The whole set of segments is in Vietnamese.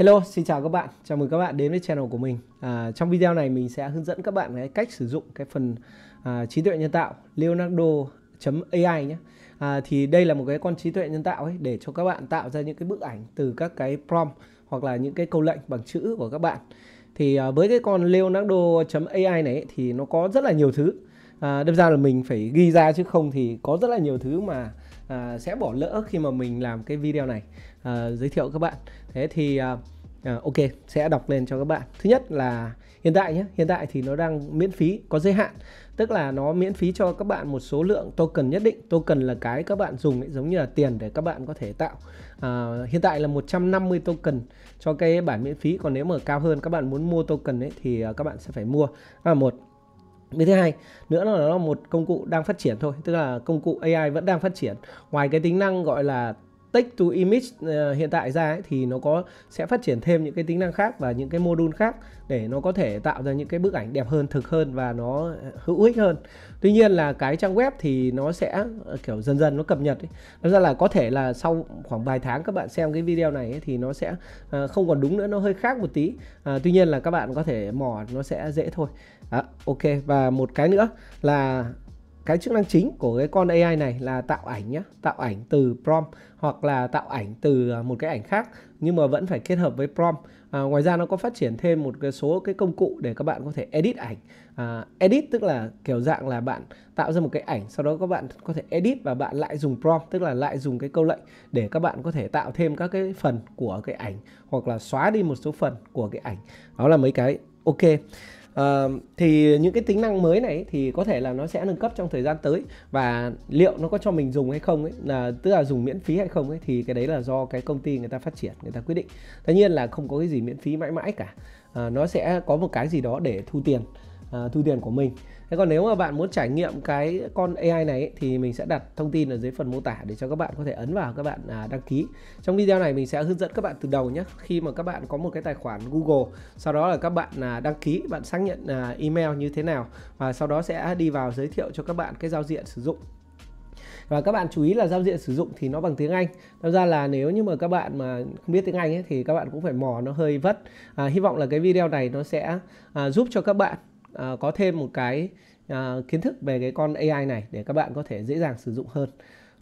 Hello, xin chào các bạn. Chào mừng các bạn đến với channel của mình. À, trong video này mình sẽ hướng dẫn các bạn cái cách sử dụng cái phần à, trí tuệ nhân tạo Leonardo.ai nhé. À, thì đây là một cái con trí tuệ nhân tạo ấy để cho các bạn tạo ra những cái bức ảnh từ các cái prompt hoặc là những cái câu lệnh bằng chữ của các bạn. Thì à, với cái con Leonardo.ai này ấy, thì nó có rất là nhiều thứ. À, đâm ra là mình phải ghi ra chứ không thì có rất là nhiều thứ mà à, sẽ bỏ lỡ khi mà mình làm cái video này à, giới thiệu các bạn thế thì à, à, ok sẽ đọc lên cho các bạn thứ nhất là hiện tại nhé hiện tại thì nó đang miễn phí có giới hạn tức là nó miễn phí cho các bạn một số lượng token nhất định token là cái các bạn dùng ấy, giống như là tiền để các bạn có thể tạo à, hiện tại là 150 token cho cái bản miễn phí còn nếu mà cao hơn các bạn muốn mua token ấy thì à, các bạn sẽ phải mua đó một Bên thứ hai nữa là nó là một công cụ đang phát triển thôi, tức là công cụ AI vẫn đang phát triển. Ngoài cái tính năng gọi là text to image ờ, hiện tại ra ấy, thì nó có sẽ phát triển thêm những cái tính năng khác và những cái module khác để nó có thể tạo ra những cái bức ảnh đẹp hơn, thực hơn và nó ờ, hữu ích hơn. Tuy nhiên là cái trang web thì nó sẽ ờ, kiểu dần dần nó cập nhật. Ấy. Nói ra là có thể là sau khoảng vài tháng các bạn xem cái video này ấy, thì nó sẽ không còn đúng nữa, nó hơi khác một tí. Uh, tuy nhiên là các bạn có thể mò nó sẽ dễ thôi. À, ok và một cái nữa là cái chức năng chính của cái con AI này là tạo ảnh nhé tạo ảnh từ prompt hoặc là tạo ảnh từ à, một cái ảnh khác nhưng mà vẫn phải kết hợp với prompt à, ngoài ra nó có phát triển thêm một cái số cái công cụ để các bạn có thể edit ảnh à, edit tức là kiểu dạng là bạn tạo ra một cái ảnh sau đó các bạn có thể edit và bạn lại dùng prompt tức là lại dùng cái câu lệnh để các bạn có thể tạo thêm các cái phần của cái ảnh hoặc là xóa đi một số phần của cái ảnh đó là mấy cái ok Ờ, thì những cái tính năng mới này thì có thể là nó sẽ nâng cấp trong thời gian tới và liệu nó có cho mình dùng hay không ấy là tức là dùng miễn phí hay không ấy thì cái đấy là do cái công ty người ta phát triển người ta quyết định tất nhiên là không có cái gì miễn phí mãi mãi cả à, nó sẽ có một cái gì đó để thu tiền à, thu tiền của mình thế còn nếu mà bạn muốn trải nghiệm cái con AI này thì mình sẽ đặt thông tin ở dưới phần mô tả để cho các bạn có thể ấn vào các bạn à, đăng ký trong video này mình sẽ hướng dẫn các bạn từ đầu nhé khi mà các bạn có một cái tài khoản Google sau đó là các bạn à, đăng ký bạn xác nhận à, email như thế nào và sau đó sẽ đi vào giới thiệu cho các bạn cái giao diện sử dụng và các bạn chú ý là giao diện sử dụng thì nó bằng tiếng Anh Thật ra là nếu như mà các bạn mà không biết tiếng Anh ấy, thì các bạn cũng phải mò nó hơi vất à, Hy vọng là cái video này nó sẽ à, giúp cho các bạn uh, có thêm một cái uh, kiến thức về cái con AI này để các bạn có thể dễ dàng sử dụng hơn.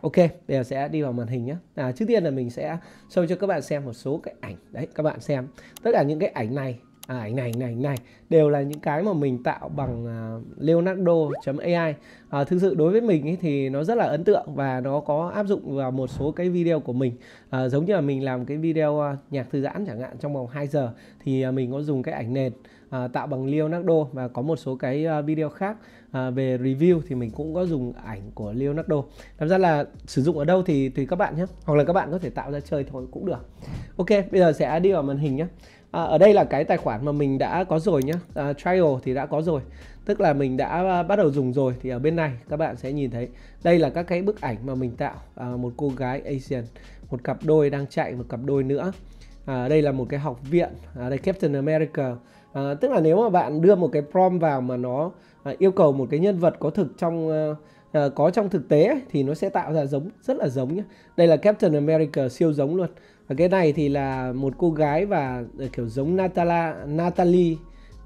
Ok, bây giờ sẽ đi vào màn hình nhé. À, trước tiên là mình sẽ show cho các bạn xem một số cái ảnh. Đấy, các bạn xem. Tất cả những cái ảnh này, à, ảnh này, ảnh này, ảnh này đều là những cái mà mình tạo bằng uh, à, Leonardo.ai. À, thực sự đối với mình ấy, thì nó rất là ấn tượng và nó có áp dụng vào một số cái video của mình. À, giống như là mình làm cái video uh, nhạc thư giãn chẳng hạn trong vòng 2 giờ thì uh, mình có dùng cái ảnh nền À, tạo bằng Leonardo và có một số cái à, video khác à, về review thì mình cũng có dùng ảnh của Leonardo làm ra là sử dụng ở đâu thì tùy các bạn nhé hoặc là các bạn có thể tạo ra chơi thôi cũng được ok bây giờ sẽ đi vào màn hình nhé À, ở đây là cái tài khoản mà mình đã có rồi nhé à, trial thì đã có rồi tức là mình đã bắt đầu dùng rồi thì ở bên này các bạn sẽ nhìn thấy đây là các cái bức ảnh mà mình tạo à, một cô gái Asian một cặp đôi đang chạy một cặp đôi nữa à, đây là một cái học viện à, đây Captain America À, tức là nếu mà bạn đưa một cái prompt vào mà nó à, yêu cầu một cái nhân vật có thực trong à, có trong thực tế ấy, thì nó sẽ tạo ra giống rất là giống nhé. Đây là Captain America siêu giống luôn. Và cái này thì là một cô gái và kiểu giống Natala Natalie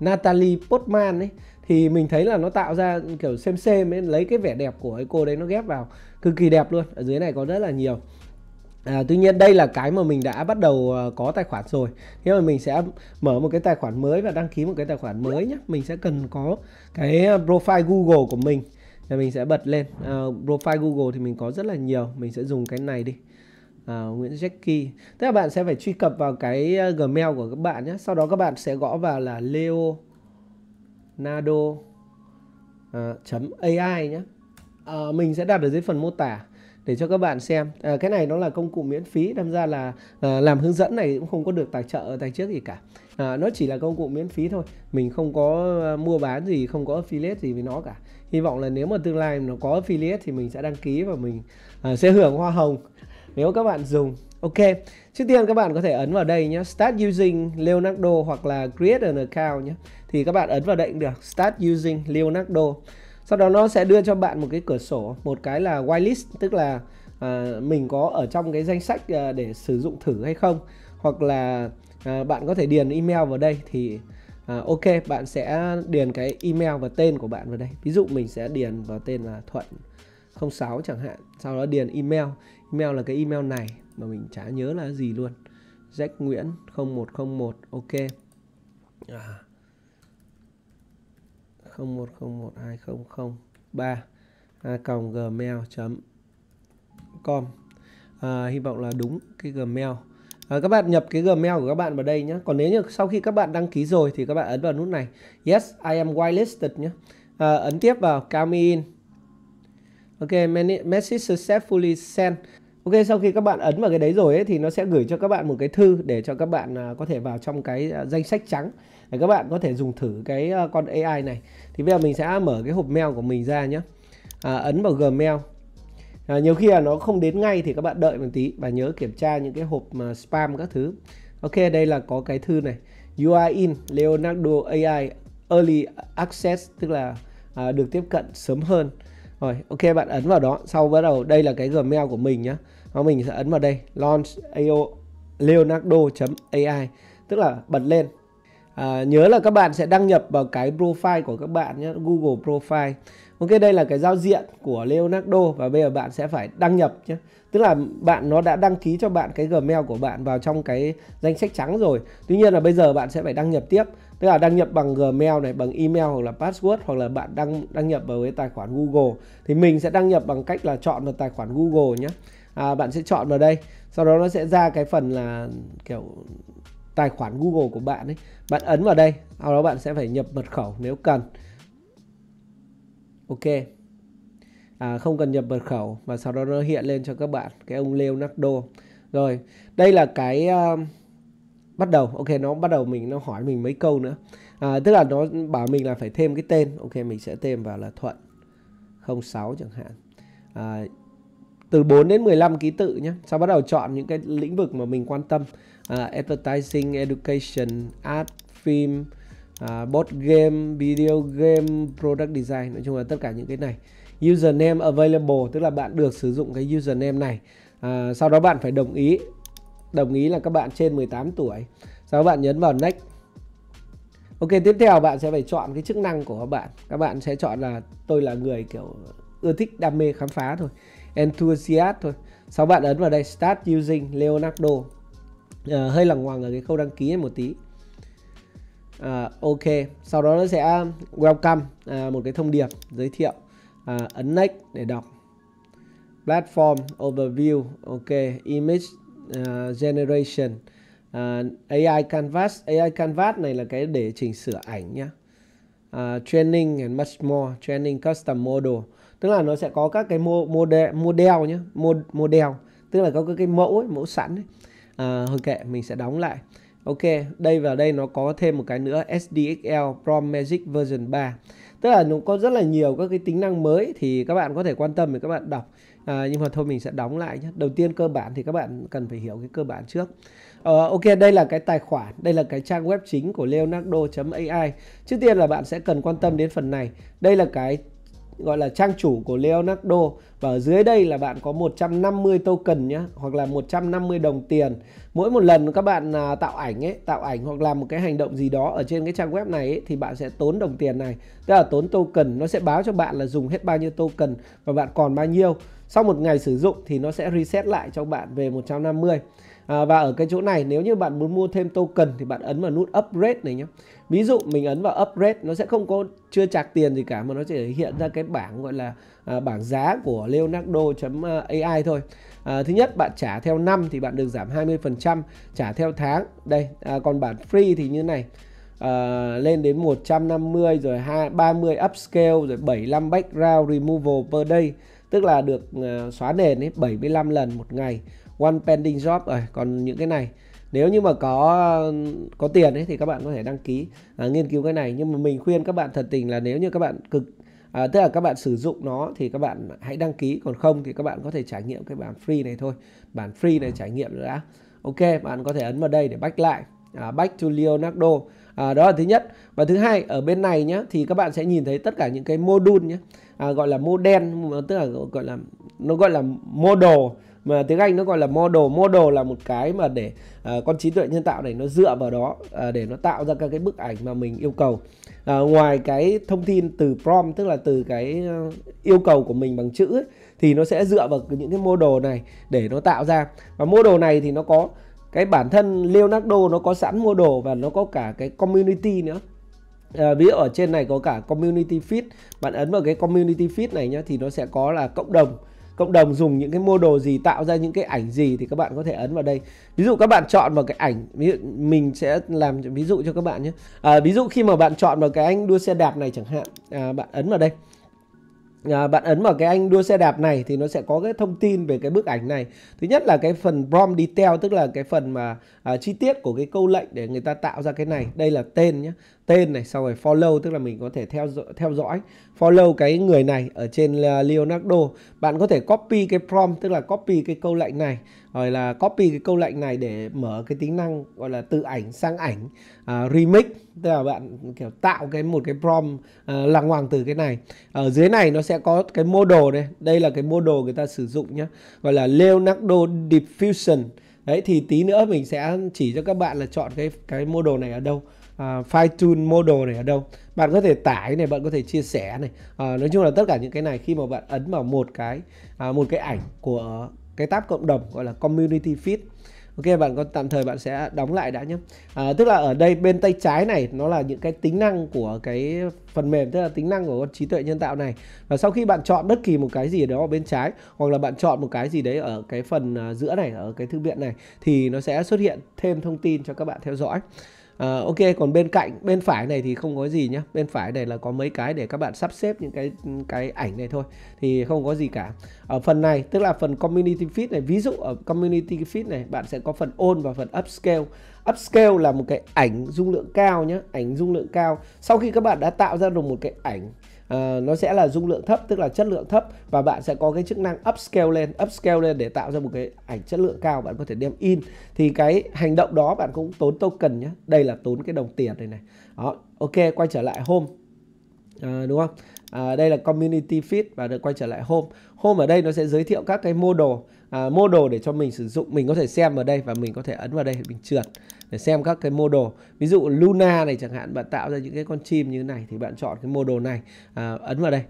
Natalie Portman ấy thì mình thấy là nó tạo ra kiểu xem xem ấy lấy cái vẻ đẹp của cái cô đấy nó ghép vào cực kỳ đẹp luôn. Ở dưới này có rất là nhiều. À, tuy nhiên đây là cái mà mình đã bắt đầu ờ, có tài khoản rồi Thế mà mình sẽ mở một cái tài khoản mới và đăng ký một cái tài khoản mới nhé Mình sẽ cần có cái ờ, profile Google của mình Và mình sẽ bật lên à, Profile Google thì mình có rất là nhiều Mình sẽ dùng cái này đi à, Nguyễn Jacky Tức là bạn sẽ phải truy cập vào cái Gmail của các bạn nhé Sau đó các bạn sẽ gõ vào là Leo Nado uh, .ai nhé uh, Mình sẽ đặt ở dưới phần mô tả để cho các bạn xem à, cái này nó là công cụ miễn phí đâm ra là à, làm hướng dẫn này cũng không có được tài trợ tài trước gì cả à, nó chỉ là công cụ miễn phí thôi mình không có à, mua bán gì không có affiliate gì với nó cả hy vọng là nếu mà tương lai nó có affiliate thì mình sẽ đăng ký và mình à, sẽ hưởng hoa hồng nếu các bạn dùng Ok, trước tiên các bạn có thể ấn vào đây nhé Start using Leonardo hoặc là create an account nhé Thì các bạn ấn vào đây cũng được Start using Leonardo sau đó nó sẽ đưa cho bạn một cái cửa sổ một cái là whitelist tức là à, mình có ở trong cái danh sách à, để sử dụng thử hay không hoặc là à, bạn có thể điền email vào đây thì à, ok bạn sẽ điền cái email và tên của bạn vào đây ví dụ mình sẽ điền vào tên là thuận 06 chẳng hạn sau đó điền email email là cái email này mà mình chả nhớ là gì luôn Jack Nguyễn 0101 ok à, 0101200 3 còng gmail.com à, hy vọng là đúng cái gmail à, các bạn nhập cái gmail của các bạn vào đây nhé còn nếu như sau khi các bạn đăng ký rồi thì các bạn ấn vào nút này yes I am whitelisted nhé à, ấn tiếp vào count in ok message successfully sent Ok sau khi các bạn ấn vào cái đấy rồi ấy, thì nó sẽ gửi cho các bạn một cái thư để cho các bạn à, có thể vào trong cái à, danh sách trắng để các bạn có thể dùng thử cái ờ, con AI này thì bây giờ mình sẽ mở cái hộp mail của mình ra nhé à, ấn vào Gmail à, nhiều khi là nó không đến ngay thì các bạn đợi một tí và nhớ kiểm tra những cái hộp mà spam các thứ ok đây là có cái thư này you are in Leonardo AI early access tức là à, được tiếp cận sớm hơn rồi ok bạn ấn vào đó sau bắt đầu đây là cái gmail của mình nhá nó mình sẽ ấn vào đây launch AO leonardo.ai tức là bật lên À, nhớ là các bạn sẽ đăng nhập vào cái profile của các bạn nhé, Google Profile. Ok, đây là cái giao diện của Leonardo và bây giờ bạn sẽ phải đăng nhập nhé. Tức là bạn nó đã đăng ký cho bạn cái Gmail của bạn vào trong cái danh sách trắng rồi. Tuy nhiên là bây giờ bạn sẽ phải đăng nhập tiếp. Tức là đăng nhập bằng Gmail này, bằng email hoặc là password hoặc là bạn đăng đăng nhập vào cái tài khoản Google. Thì mình sẽ đăng nhập bằng cách là chọn vào tài khoản Google nhé. À, bạn sẽ chọn vào đây. Sau đó nó sẽ ra cái phần là kiểu tài khoản Google của bạn ấy bạn ấn vào đây sau đó bạn sẽ phải nhập mật khẩu nếu cần ok à, không cần nhập mật khẩu và sau đó nó hiện lên cho các bạn cái ông Leonardo rồi đây là cái uh, bắt đầu ok nó bắt đầu mình nó hỏi mình mấy câu nữa à, tức là nó bảo mình là phải thêm cái tên ok mình sẽ thêm vào là Thuận 06 chẳng hạn à, từ 4 đến 15 ký tự nhé sau bắt đầu chọn những cái lĩnh vực mà mình quan tâm uh, advertising education art phim uh, board game video game product design nói chung là tất cả những cái này username available tức là bạn được sử dụng cái username này uh, sau đó bạn phải đồng ý đồng ý là các bạn trên 18 tuổi sau đó bạn nhấn vào next Ok tiếp theo bạn sẽ phải chọn cái chức năng của các bạn Các bạn sẽ chọn là tôi là người kiểu ưa thích đam mê khám phá thôi Enthusiast thôi Sau bạn ấn vào đây Start using Leonardo à, hơi lằng ngoằng ở cái khâu đăng ký một tí à, ok sau đó nó sẽ welcome à, một cái thông điệp giới thiệu à, ấn next để đọc platform overview ok image uh, generation uh, à, AI canvas AI canvas này là cái để chỉnh sửa ảnh nhá uh, training and much more training custom model tức là nó sẽ có các cái mô, mô đe model nhá mô model tức là có các cái mẫu ấy, mẫu sẵn ấy à, thôi kệ mình sẽ đóng lại ok đây vào đây nó có thêm một cái nữa SDXL Pro Magic version 3 tức là nó có rất là nhiều các cái tính năng mới thì các bạn có thể quan tâm thì các bạn đọc à, nhưng mà thôi mình sẽ đóng lại nhé đầu tiên cơ bản thì các bạn cần phải hiểu cái cơ bản trước Ờ, ok, đây là cái tài khoản, đây là cái trang web chính của leonardo.ai. Trước tiên là bạn sẽ cần quan tâm đến phần này. Đây là cái gọi là trang chủ của Leonardo và ở dưới đây là bạn có 150 token nhé hoặc là 150 đồng tiền mỗi một lần các bạn à, tạo ảnh ấy tạo ảnh hoặc làm một cái hành động gì đó ở trên cái trang web này ấy, thì bạn sẽ tốn đồng tiền này tức là tốn token nó sẽ báo cho bạn là dùng hết bao nhiêu token và bạn còn bao nhiêu sau một ngày sử dụng thì nó sẽ reset lại cho bạn về 150 à, và ở cái chỗ này nếu như bạn muốn mua thêm token thì bạn ấn vào nút upgrade này nhé ví dụ mình ấn vào upgrade nó sẽ không có chưa trạc tiền gì cả mà nó chỉ hiện ra cái bảng gọi là à, bảng giá của leonardo.ai à, thôi à, thứ nhất bạn trả theo năm thì bạn được giảm 20% trả theo tháng đây à, còn bản free thì như này uh, lên đến 150 rồi 2, 30 upscale rồi 75 background removal per day tức là được ờ, xóa nền ấy 75 lần một ngày one pending job rồi còn những cái này nếu như mà có có tiền ấy thì các bạn có thể đăng ký à, nghiên cứu cái này nhưng mà mình khuyên các bạn thật tình là nếu như các bạn cực à, tức là các bạn sử dụng nó thì các bạn hãy đăng ký còn không thì các bạn có thể trải nghiệm cái bản free này thôi bản free này trải nghiệm đã ok bạn có thể ấn vào đây để back lại à, back to Leonardo à, đó là thứ nhất và thứ hai ở bên này nhé thì các bạn sẽ nhìn thấy tất cả những cái module nhé à, gọi là model tức là gọi là nó gọi là model mà tiếng Anh nó gọi là model model là một cái mà để uh, con trí tuệ nhân tạo này nó dựa vào đó uh, để nó tạo ra các cái bức ảnh mà mình yêu cầu uh, ngoài cái thông tin từ prompt tức là từ cái yêu cầu của mình bằng chữ ấy, thì nó sẽ dựa vào những cái model này để nó tạo ra và model này thì nó có cái bản thân Leonardo nó có sẵn mua đồ và nó có cả cái community nữa À, ví dụ ở trên này có cả community feed bạn ấn vào cái community feed này nhá thì nó sẽ có là cộng đồng cộng đồng dùng những cái mua đồ gì tạo ra những cái ảnh gì thì các bạn có thể ấn vào đây ví dụ các bạn chọn vào cái ảnh ví dụ mình sẽ làm ví dụ cho các bạn nhé à, ví dụ khi mà bạn chọn vào cái anh đua xe đạp này chẳng hạn à, bạn ấn vào đây à, bạn ấn vào cái anh đua xe đạp này thì nó sẽ có cái thông tin về cái bức ảnh này thứ nhất là cái phần prom detail tức là cái phần mà à, chi tiết của cái câu lệnh để người ta tạo ra cái này đây là tên nhé tên này xong rồi follow tức là mình có thể theo dõi, theo dõi follow cái người này ở trên ờ, Leonardo bạn có thể copy cái prompt tức là copy cái câu lệnh này rồi là copy cái câu lệnh này để mở cái tính năng gọi là tự ảnh sang ảnh uh, remix tức là bạn kiểu tạo cái một cái prompt uh, ờ, làng hoàng từ cái này ở dưới này nó sẽ có cái mô đồ đây đây là cái mô đồ người ta sử dụng nhé gọi là Leonardo diffusion đấy thì tí nữa mình sẽ chỉ cho các bạn là chọn cái cái mô đồ này ở đâu uh, à, file tune model này ở đâu bạn có thể tải này bạn có thể chia sẻ này uh, nói chung là tất cả những cái này khi mà bạn ấn vào một cái uh, một cái ảnh của cái tab cộng đồng gọi là community feed Ok bạn có tạm thời bạn sẽ đóng lại đã nhé à, Tức là ở đây bên tay trái này Nó là những cái tính năng của cái phần mềm Tức là tính năng của trí tuệ nhân tạo này Và sau khi bạn chọn bất kỳ một cái gì đó ở bên trái Hoặc là bạn chọn một cái gì đấy ở cái phần giữa này Ở cái thư viện này Thì nó sẽ xuất hiện thêm thông tin cho các bạn theo dõi À, ok còn bên cạnh bên phải này thì không có gì nhá bên phải này là có mấy cái để các bạn sắp xếp những cái cái ảnh này thôi thì không có gì cả ở phần này tức là phần community feed này ví dụ ở community feed này bạn sẽ có phần on và phần upscale upscale là một cái ảnh dung lượng cao nhé ảnh dung lượng cao sau khi các bạn đã tạo ra được một cái ảnh Ờ, nó sẽ là dung lượng thấp tức là chất lượng thấp và bạn sẽ có cái chức năng upscale lên upscale lên để tạo ra một cái ảnh chất lượng cao bạn có thể đem in thì cái hành động đó bạn cũng tốn token nhé đây là tốn cái đồng tiền này này đó ok quay trở lại home uh, đúng không À, đây là community feed và được quay trở lại home. Home ở đây nó sẽ giới thiệu các cái model À, mô đồ để cho mình sử dụng mình có thể xem vào đây và mình có thể ấn vào đây để mình trượt để xem các cái mô đồ ví dụ Luna này chẳng hạn bạn tạo ra những cái con chim như thế này thì bạn chọn cái mô đồ này à, ấn vào đây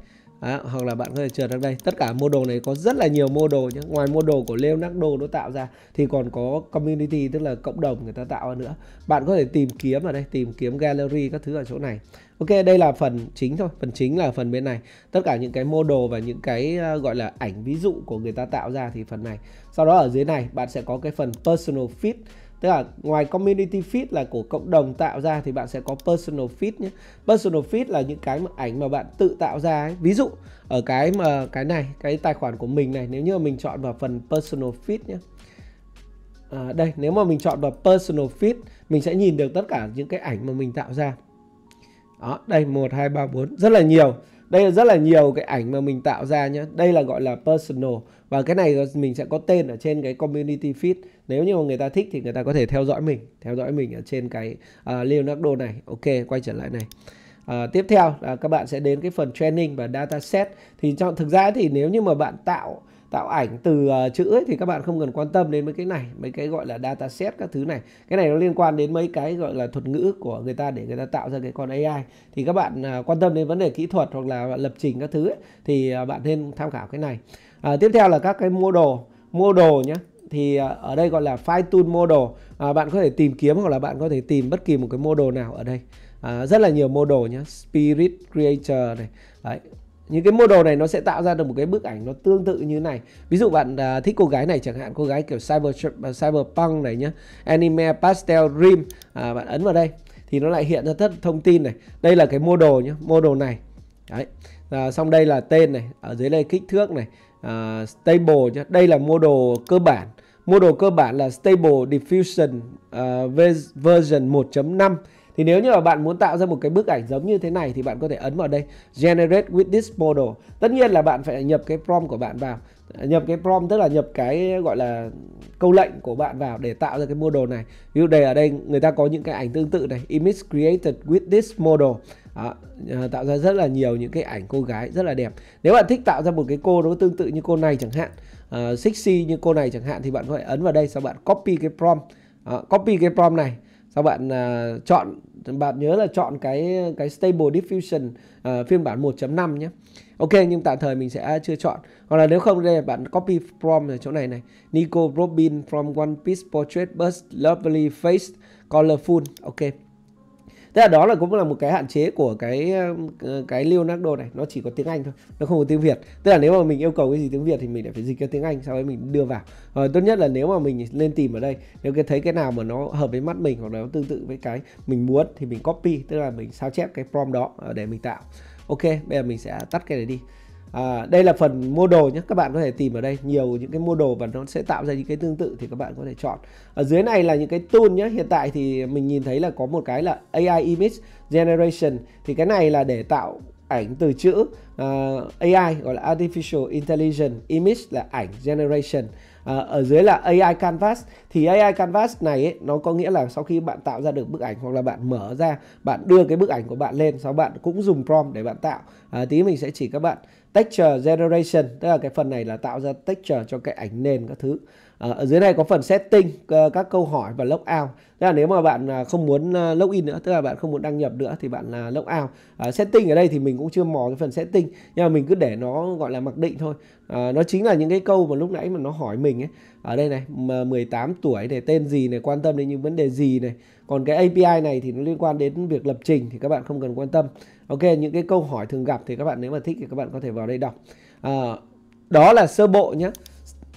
đó, hoặc là bạn có thể trượt ra đây tất cả mô đồ này có rất là nhiều mô đồ nhé ngoài mô đồ của Leonardo nó tạo ra thì còn có community tức là cộng đồng người ta tạo ra nữa bạn có thể tìm kiếm ở đây tìm kiếm gallery các thứ ở chỗ này Ok đây là phần chính thôi phần chính là phần bên này tất cả những cái mô đồ và những cái ờ, gọi là ảnh ví dụ của người ta tạo ra thì phần này sau đó ở dưới này bạn sẽ có cái phần personal fit tức là ngoài community feed là của cộng đồng tạo ra thì bạn sẽ có personal feed nhé personal feed là những cái mà ảnh mà bạn tự tạo ra ấy. ví dụ ở cái mà cái này cái tài khoản của mình này nếu như mình chọn vào phần personal feed nhé à, đây nếu mà mình chọn vào personal feed mình sẽ nhìn được tất cả những cái ảnh mà mình tạo ra đó đây một hai ba bốn rất là nhiều đây là rất là nhiều cái ảnh mà mình tạo ra nhé đây là gọi là personal và cái này mình sẽ có tên ở trên cái community feed nếu như mà người ta thích thì người ta có thể theo dõi mình theo dõi mình ở trên cái uh, Leonardo này ok quay trở lại này À, tiếp theo là các bạn sẽ đến cái phần training và dataset thì trong thực ra thì nếu như mà bạn tạo tạo ảnh từ uh, chữ ấy, thì các bạn không cần quan tâm đến mấy cái này mấy cái gọi là dataset các thứ này cái này nó liên quan đến mấy cái gọi là thuật ngữ của người ta để người ta tạo ra cái con AI thì các bạn uh, quan tâm đến vấn đề kỹ thuật hoặc là lập trình các thứ ấy, thì uh, bạn nên tham khảo cái này uh, tiếp theo là các cái mua đồ mua đồ nhé thì ở đây gọi là fine-tune model à, bạn có thể tìm kiếm hoặc là bạn có thể tìm bất kỳ một cái mô đồ nào ở đây à, rất là nhiều mô đồ nhé spirit creature này Đấy, những cái model này nó sẽ tạo ra được một cái bức ảnh nó tương tự như này ví dụ bạn à, thích cô gái này chẳng hạn cô gái kiểu cyber cyberpunk này nhá anime pastel dream à, bạn ấn vào đây thì nó lại hiện ra tất thông tin này đây là cái model nhá model này đấy à, xong đây là tên này ở dưới đây kích thước này à, stable nhá đây là model cơ bản model cơ bản là stable diffusion uh, version 1.5 thì nếu như mà bạn muốn tạo ra một cái bức ảnh giống như thế này thì bạn có thể ấn vào đây Generate with this model. Tất nhiên là bạn phải nhập cái prompt của bạn vào. Nhập cái prompt tức là nhập cái gọi là câu lệnh của bạn vào để tạo ra cái model này. Ví dụ đây ở đây người ta có những cái ảnh tương tự này, image created with this model. Đó, à, tạo ra rất là nhiều những cái ảnh cô gái rất là đẹp. Nếu bạn thích tạo ra một cái cô nó tương tự như cô này chẳng hạn, uh, sexy như cô này chẳng hạn thì bạn có thể ấn vào đây sau bạn copy cái prompt. Đó, copy cái prompt này sau bạn uh, chọn bạn nhớ là chọn cái cái stable diffusion uh, phiên bản 1.5 nhé ok nhưng tạm thời mình sẽ chưa chọn hoặc là nếu không đây bạn copy from ở chỗ này này Nico Robin from One Piece Portrait Bust Lovely Face Colorful ok tức là đó là cũng là một cái hạn chế của cái ờ, cái Leonardo này nó chỉ có tiếng Anh thôi nó không có tiếng Việt tức là nếu mà mình yêu cầu cái gì tiếng Việt thì mình lại phải dịch ra tiếng Anh sau đấy mình đưa vào rồi ờ, tốt nhất là nếu mà mình lên tìm ở đây nếu cái thấy cái nào mà nó hợp với mắt mình hoặc là nó tương tự với cái mình muốn thì mình copy tức là mình sao chép cái prompt đó ờ, để mình tạo ok bây giờ mình sẽ tắt cái này đi À, đây là phần mua đồ nhé các bạn có thể tìm ở đây nhiều những cái mua đồ và nó sẽ tạo ra những cái tương tự thì các bạn có thể chọn ở dưới này là những cái tool nhé hiện tại thì mình nhìn thấy là có một cái là AI image generation thì cái này là để tạo ảnh từ chữ uh, à, AI gọi là artificial intelligence image là ảnh generation Ờ, ở dưới là AI Canvas thì AI Canvas này ấy, nó có nghĩa là sau khi bạn tạo ra được bức ảnh hoặc là bạn mở ra bạn đưa cái bức ảnh của bạn lên sau bạn cũng dùng prompt để bạn tạo à, tí mình sẽ chỉ các bạn texture generation tức là cái phần này là tạo ra texture cho cái ảnh nền các thứ À, ở dưới này có phần setting ờ, các câu hỏi và log out. Tức là nếu mà bạn à, không muốn à, login nữa, tức là bạn không muốn đăng nhập nữa thì bạn à, log out. À, setting ở đây thì mình cũng chưa mò cái phần setting nhưng mà mình cứ để nó gọi là mặc định thôi. À, nó chính là những cái câu mà lúc nãy mà nó hỏi mình ấy. Ở đây này, 18 tuổi này, tên gì này, quan tâm đến những vấn đề gì này. Còn cái API này thì nó liên quan đến việc lập trình thì các bạn không cần quan tâm. Ok, những cái câu hỏi thường gặp thì các bạn nếu mà thích thì các bạn có thể vào đây đọc. À, đó là sơ bộ nhé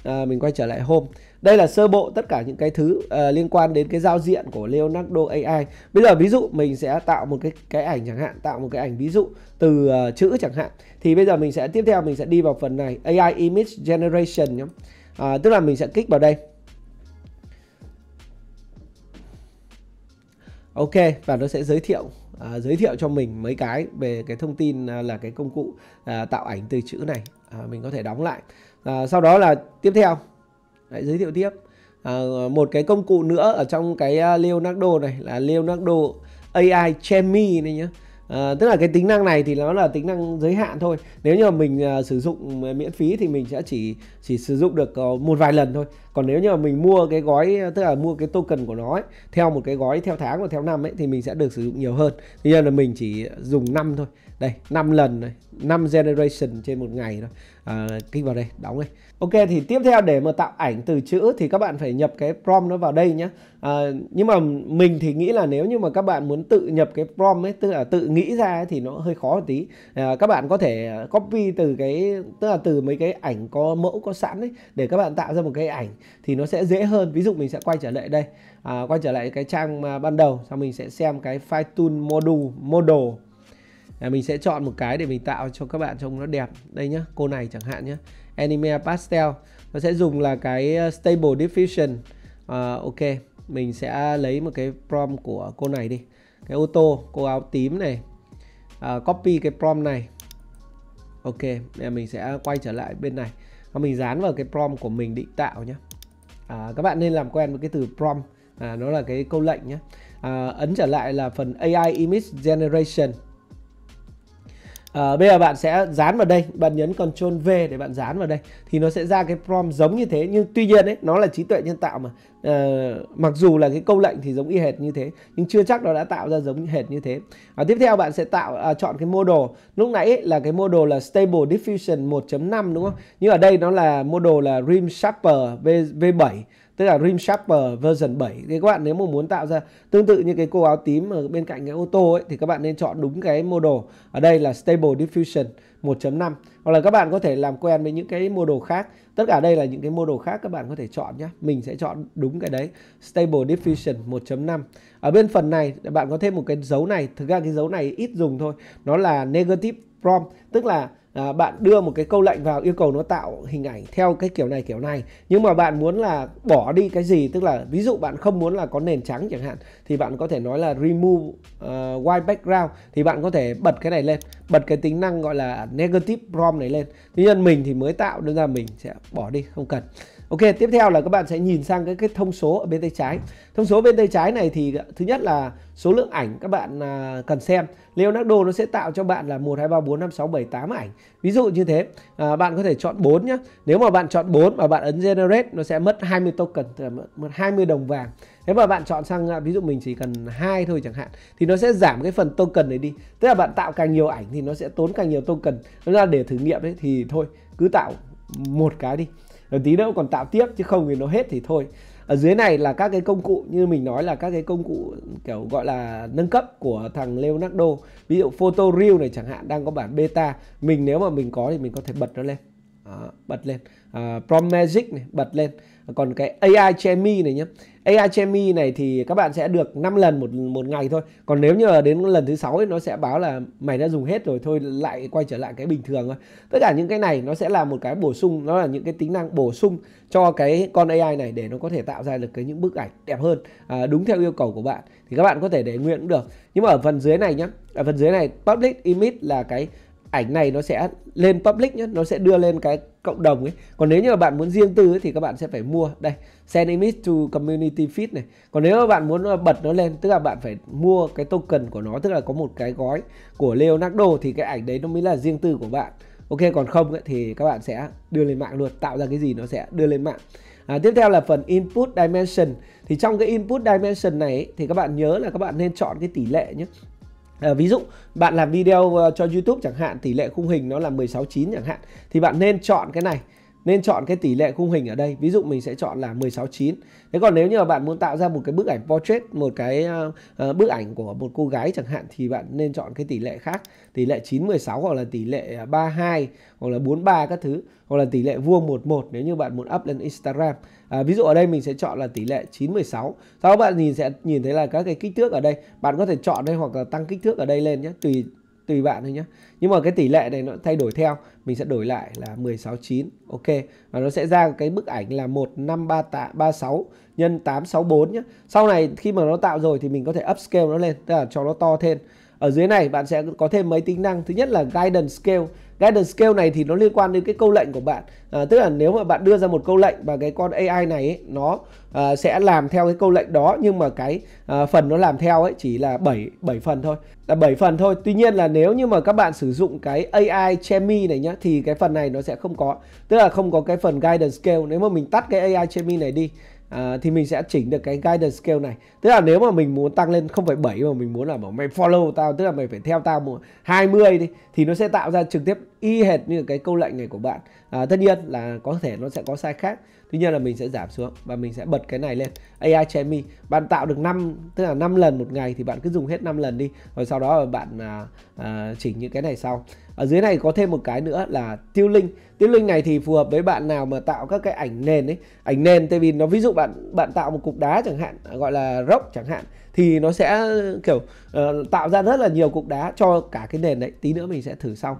à, mình quay trở lại home đây là sơ bộ tất cả những cái thứ uh, liên quan đến cái giao diện của Leonardo AI bây giờ ví dụ mình sẽ tạo một cái cái ảnh chẳng hạn tạo một cái ảnh ví dụ từ uh, chữ chẳng hạn thì bây giờ mình sẽ tiếp theo mình sẽ đi vào phần này AI image generation nhé à, tức là mình sẽ kích vào đây ok và nó sẽ giới thiệu à, giới thiệu cho mình mấy cái về cái thông tin à, là cái công cụ à, tạo ảnh từ chữ này à, mình có thể đóng lại à, sau đó là tiếp theo Đấy, giới thiệu tiếp à, một cái công cụ nữa ở trong cái à, Leonardo này là Leonardo AI Chemi này nhé À, tức là cái tính năng này thì nó là tính năng giới hạn thôi nếu như mà mình à, sử dụng miễn phí thì mình sẽ chỉ chỉ sử dụng được ờ, một vài lần thôi còn nếu như mà mình mua cái gói tức là mua cái token của nó ấy, theo một cái gói theo tháng và theo năm ấy thì mình sẽ được sử dụng nhiều hơn thế nên là mình chỉ dùng năm thôi đây 5 lần này 5 generation trên một ngày thôi à, kích vào đây đóng đi ok thì tiếp theo để mà tạo ảnh từ chữ thì các bạn phải nhập cái prompt nó vào đây nhé à, nhưng mà mình thì nghĩ là nếu như mà các bạn muốn tự nhập cái prompt ấy tức là tự nghĩ ra ấy, thì nó hơi khó một tí à, các bạn có thể copy từ cái tức là từ mấy cái ảnh có mẫu có sẵn ấy để các bạn tạo ra một cái ảnh thì nó sẽ dễ hơn ví dụ mình sẽ quay trở lại đây à, quay trở lại cái trang ban đầu sau mình sẽ xem cái file tool module model à, mình sẽ chọn một cái để mình tạo cho các bạn trông nó đẹp đây nhá cô này chẳng hạn nhá anime pastel nó sẽ dùng là cái ờ, stable diffusion à, ok mình sẽ lấy một cái prom của cô này đi cái ô tô cô áo tím này à, copy cái prom này ok Để mình sẽ quay trở lại bên này và mình dán vào cái prom của mình định tạo nhé à, các bạn nên làm quen với cái từ prom à, nó là cái câu lệnh nhé à, ấn trở lại là phần AI image generation À, bây giờ bạn sẽ dán vào đây, bạn nhấn Ctrl V để bạn dán vào đây thì nó sẽ ra cái prompt giống như thế nhưng tuy nhiên ấy nó là trí tuệ nhân tạo mà à, mặc dù là cái câu lệnh thì giống y hệt như thế nhưng chưa chắc nó đã tạo ra giống hệt như thế. À, tiếp theo bạn sẽ tạo à, chọn cái model. Lúc nãy ấy, là cái model là Stable Diffusion 1.5 đúng không? Nhưng ở đây nó là model là Rim Sharper V V7 tức là rim sharper version 7 thì các bạn nếu mà muốn tạo ra tương tự như cái cô áo tím ở bên cạnh cái ô tô ấy thì các bạn nên chọn đúng cái model ở đây là stable diffusion 1.5 hoặc là các bạn có thể làm quen với những cái model khác tất cả đây là những cái model khác các bạn có thể chọn nhé mình sẽ chọn đúng cái đấy stable diffusion 1.5 ở bên phần này bạn có thêm một cái dấu này thực ra cái dấu này ít dùng thôi nó là negative prompt tức là à, bạn đưa một cái câu lệnh vào yêu cầu nó tạo hình ảnh theo cái kiểu này kiểu này nhưng mà bạn muốn là bỏ đi cái gì tức là ví dụ bạn không muốn là có nền trắng chẳng hạn thì bạn có thể nói là remove uh, white background thì bạn có thể bật cái này lên bật cái tính năng gọi là negative prompt này lên tuy nhiên mình thì mới tạo nên ra mình sẽ bỏ đi không cần Ok, tiếp theo là các bạn sẽ nhìn sang cái, cái thông số ở bên tay trái. Thông số bên tay trái này thì thứ nhất là số lượng ảnh các bạn à, cần xem. Leonardo nó sẽ tạo cho bạn là 1, 2, 3, 4, 5, 6, 7, 8 ảnh. Ví dụ như thế, à, bạn có thể chọn 4 nhé. Nếu mà bạn chọn 4 và bạn ấn Generate nó sẽ mất 20 token, mất 20 đồng vàng. Nếu mà bạn chọn sang à, ví dụ mình chỉ cần hai thôi chẳng hạn thì nó sẽ giảm cái phần token này đi. Tức là bạn tạo càng nhiều ảnh thì nó sẽ tốn càng nhiều token. Nó ra để thử nghiệm đấy thì thôi cứ tạo một cái đi rồi tí nữa còn tạo tiếp chứ không thì nó hết thì thôi ở dưới này là các cái công cụ như mình nói là các cái công cụ kiểu gọi là nâng cấp của thằng Leonardo ví dụ photo Real này chẳng hạn đang có bản beta mình nếu mà mình có thì mình có thể bật nó lên đó, ờ, bật lên à, Prom Magic này bật lên còn cái AI Chemi này nhé AI Chemi này thì các bạn sẽ được 5 lần một một ngày thôi còn nếu như là đến lần thứ sáu nó sẽ báo là mày đã dùng hết rồi thôi lại quay trở lại cái bình thường thôi tất cả những cái này nó sẽ là một cái bổ sung nó là những cái tính năng bổ sung cho cái con AI này để nó có thể tạo ra được cái những bức ảnh đẹp hơn à, đúng theo yêu cầu của bạn thì các bạn có thể để nguyện cũng được nhưng mà ở phần dưới này nhé ở phần dưới này public image là cái ảnh này nó sẽ lên public nhé nó sẽ đưa lên cái cộng đồng ấy còn nếu như là bạn muốn riêng tư ấy, thì các bạn sẽ phải mua đây send image to community feed này còn nếu mà bạn muốn ờ, bật nó lên tức là bạn phải mua cái token của nó tức là có một cái gói của Leonardo thì cái ảnh đấy nó mới là riêng tư của bạn ok còn không ấy, thì các bạn sẽ đưa lên mạng luôn tạo ra cái gì nó sẽ đưa lên mạng À, tiếp theo là phần input dimension thì trong cái input dimension này ấy, thì các bạn nhớ là các bạn nên chọn cái tỷ lệ nhé À, ví dụ bạn làm video ờ, cho YouTube chẳng hạn tỷ lệ khung hình nó là 16:9 chẳng hạn thì bạn nên chọn cái này nên chọn cái tỷ lệ khung hình ở đây ví dụ mình sẽ chọn là 16:9. thế còn nếu như mà bạn muốn tạo ra một cái bức ảnh portrait một cái uh, bức ảnh của một cô gái chẳng hạn thì bạn nên chọn cái tỷ lệ khác tỷ lệ 9:16 hoặc là tỷ lệ 32 ờ, hoặc là 43 các thứ hoặc là tỷ lệ vuông 11 nếu như bạn muốn up lên Instagram à, ví dụ ở đây mình sẽ chọn là tỷ lệ 916 sau đó bạn nhìn sẽ nhìn thấy là các cái kích thước ở đây bạn có thể chọn đây hoặc là tăng kích thước ở đây lên nhé tùy tùy bạn thôi nhé nhưng mà cái tỷ lệ này nó thay đổi theo mình sẽ đổi lại là 169 ok và nó sẽ ra cái bức ảnh là 153836 nhân 864 nhé sau này khi mà nó tạo rồi thì mình có thể upscale nó lên tức là cho nó to thêm ở dưới này bạn sẽ có thêm mấy tính năng thứ nhất là guidance scale Guidance Scale này thì nó liên quan đến cái câu lệnh của bạn à, Tức là nếu mà bạn đưa ra một câu lệnh và cái con AI này ấy, nó à, sẽ làm theo cái câu lệnh đó Nhưng mà cái à, phần nó làm theo ấy chỉ là 7, 7 phần thôi Là 7 phần thôi Tuy nhiên là nếu như mà các bạn sử dụng cái AI Chemi này nhá Thì cái phần này nó sẽ không có Tức là không có cái phần Guidance Scale Nếu mà mình tắt cái AI Chemi này đi à, thì mình sẽ chỉnh được cái guidance scale này tức là nếu mà mình muốn tăng lên 0,7 mà mình muốn là bảo mày follow tao tức là mày phải theo tao một 20 đi thì nó sẽ tạo ra trực tiếp y hệt như cái câu lệnh này của bạn à, tất nhiên là có thể nó sẽ có sai khác tuy nhiên là mình sẽ giảm xuống và mình sẽ bật cái này lên AI chemi. bạn tạo được 5 tức là 5 lần một ngày thì bạn cứ dùng hết 5 lần đi rồi sau đó bạn à, à, chỉnh những cái này sau ở dưới này có thêm một cái nữa là tiêu linh tiêu linh này thì phù hợp với bạn nào mà tạo các cái ảnh nền ấy ảnh nền tại vì nó ví dụ bạn bạn tạo một cục đá chẳng hạn gọi là rock chẳng hạn thì nó sẽ kiểu uh, tạo ra rất là nhiều cục đá cho cả cái nền đấy tí nữa mình sẽ thử sau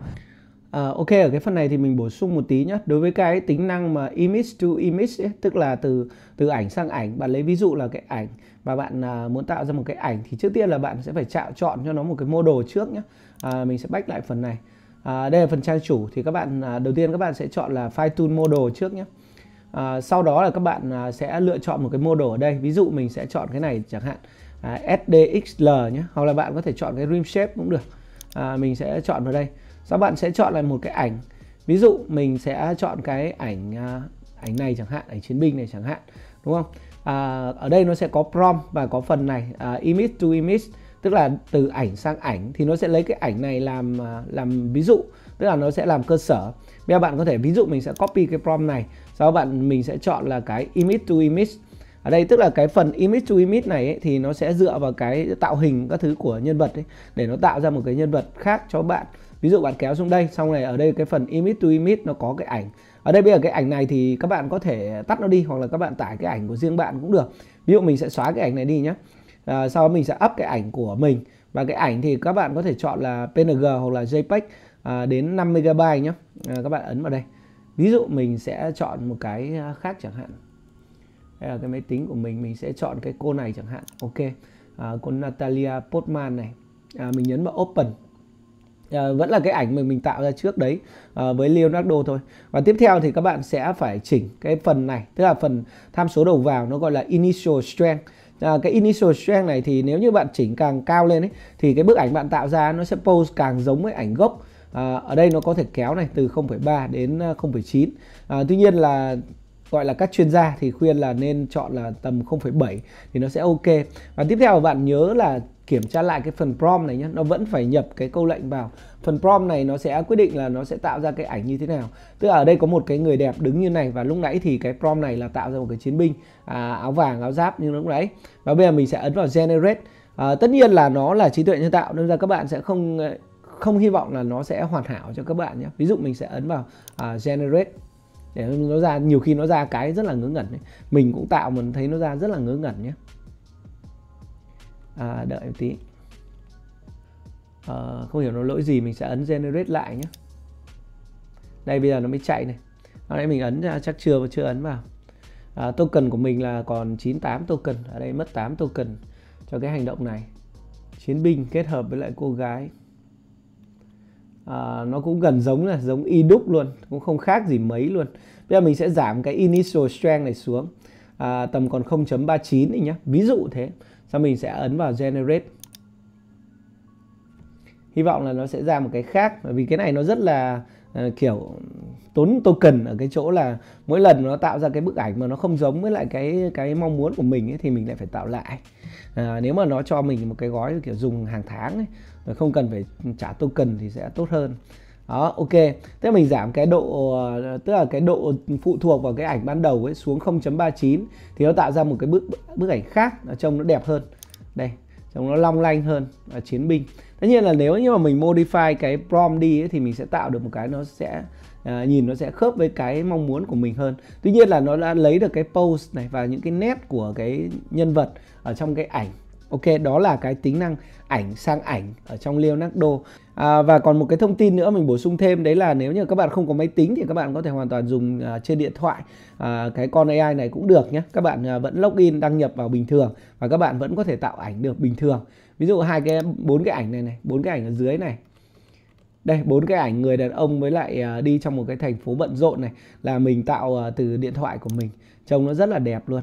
À, ok ở cái phần này thì mình bổ sung một tí nhé đối với cái tính năng mà image to image ấy, tức là từ từ ảnh sang ảnh bạn lấy ví dụ là cái ảnh và bạn à, muốn tạo ra một cái ảnh thì trước tiên là bạn sẽ phải chọn chọn cho nó một cái mô đồ trước nhé à, mình sẽ bách lại phần này à, đây là phần trang chủ thì các bạn à, đầu tiên các bạn sẽ chọn là file tool model trước nhé à, sau đó là các bạn à, sẽ lựa chọn một cái model ở đây ví dụ mình sẽ chọn cái này chẳng hạn à, SDXL nhé hoặc là bạn có thể chọn cái rim shape cũng được à, mình sẽ chọn vào đây sau bạn sẽ chọn lại một cái ảnh ví dụ mình sẽ chọn cái ảnh à, ảnh này chẳng hạn ảnh chiến binh này chẳng hạn đúng không à, ở đây nó sẽ có prompt và có phần này à, image to image tức là từ ảnh sang ảnh thì nó sẽ lấy cái ảnh này làm à, làm ví dụ tức là nó sẽ làm cơ sở bây giờ bạn có thể ví dụ mình sẽ copy cái prompt này sau bạn mình sẽ chọn là cái image to image ở đây tức là cái phần image to image này ấy, thì nó sẽ dựa vào cái tạo hình các thứ của nhân vật ấy, để nó tạo ra một cái nhân vật khác cho bạn ví dụ bạn kéo xuống đây xong này ở đây cái phần image to image nó có cái ảnh ở đây bây giờ cái ảnh này thì các bạn có thể tắt nó đi hoặc là các bạn tải cái ảnh của riêng bạn cũng được ví dụ mình sẽ xóa cái ảnh này đi nhé à, sau đó mình sẽ up cái ảnh của mình và cái ảnh thì các bạn có thể chọn là PNG hoặc là JPEG à, đến 50GB nhé à, các bạn ấn vào đây ví dụ mình sẽ chọn một cái ờ, khác chẳng hạn đây là cái máy tính của mình mình sẽ chọn cái cô này chẳng hạn ok à, cô Natalia Portman này à, mình nhấn vào open À, vẫn là cái ảnh mình mình tạo ra trước đấy à, với Leonardo thôi và tiếp theo thì các bạn sẽ phải chỉnh cái phần này tức là phần tham số đầu vào nó gọi là initial strength à, cái initial strength này thì nếu như bạn chỉnh càng cao lên ấy, thì cái bức ảnh bạn tạo ra nó sẽ pose càng giống với ảnh gốc à, ở đây nó có thể kéo này từ 0,3 đến 0,9 à, à, tuy nhiên là gọi là các chuyên gia thì khuyên là nên chọn là tầm 0,7 thì nó sẽ ok và tiếp theo bạn nhớ là kiểm tra lại cái phần prompt này nhé nó vẫn phải nhập cái câu lệnh vào phần prompt này nó sẽ quyết định là nó sẽ tạo ra cái ảnh như thế nào tức là ở đây có một cái người đẹp đứng như này và lúc nãy thì cái prompt này là tạo ra một cái chiến binh à, áo vàng áo giáp như lúc nãy và bây giờ mình sẽ ấn vào generate à, tất nhiên là nó là trí tuệ nhân tạo nên ra các bạn sẽ không không hy vọng là nó sẽ hoàn hảo cho các bạn nhé ví dụ mình sẽ ấn vào à, generate để nó ra nhiều khi nó ra cái rất là ngớ ngẩn ấy. mình cũng tạo mình thấy nó ra rất là ngớ ngẩn nhé à, đợi một tí à, không hiểu nó lỗi gì mình sẽ ấn generate lại nhé đây bây giờ nó mới chạy này lúc nãy mình ấn ra chắc chưa và chưa ấn vào à, token của mình là còn 98 token ở đây mất 8 token cho cái hành động này chiến binh kết hợp với lại cô gái à, nó cũng gần giống là giống y đúc luôn cũng không khác gì mấy luôn bây giờ mình sẽ giảm cái initial strength này xuống à, tầm còn 0.39 này nhá ví dụ thế sau mình sẽ ấn vào generate hy vọng là nó sẽ ra một cái khác bởi vì cái này nó rất là uh, kiểu tốn token ở cái chỗ là mỗi lần nó tạo ra cái bức ảnh mà nó không giống với lại cái cái mong muốn của mình ấy, thì mình lại phải tạo lại à, nếu mà nó cho mình một cái gói kiểu dùng hàng tháng ấy, không cần phải trả token thì sẽ tốt hơn đó ok thế mình giảm cái độ tức là cái độ phụ thuộc vào cái ảnh ban đầu ấy xuống 0.39 thì nó tạo ra một cái bức bức ảnh khác trông nó đẹp hơn đây trông nó long lanh hơn ở chiến binh tất nhiên là nếu như mà mình modify cái prompt đi ấy, thì mình sẽ tạo được một cái nó sẽ à, nhìn nó sẽ khớp với cái mong muốn của mình hơn tuy nhiên là nó đã lấy được cái pose này và những cái nét của cái nhân vật ở trong cái ảnh Ok, đó là cái tính năng ảnh sang ảnh ở trong Leonardo. À, và còn một cái thông tin nữa mình bổ sung thêm đấy là nếu như các bạn không có máy tính thì các bạn có thể hoàn toàn dùng uh, trên điện thoại uh, cái con AI này cũng được nhé. Các bạn uh, vẫn login đăng nhập vào bình thường và các bạn vẫn có thể tạo ảnh được bình thường. Ví dụ hai cái bốn cái ảnh này này, bốn cái ảnh ở dưới này đây bốn cái ảnh người đàn ông với lại đi trong một cái thành phố bận rộn này là mình tạo từ điện thoại của mình trông nó rất là đẹp luôn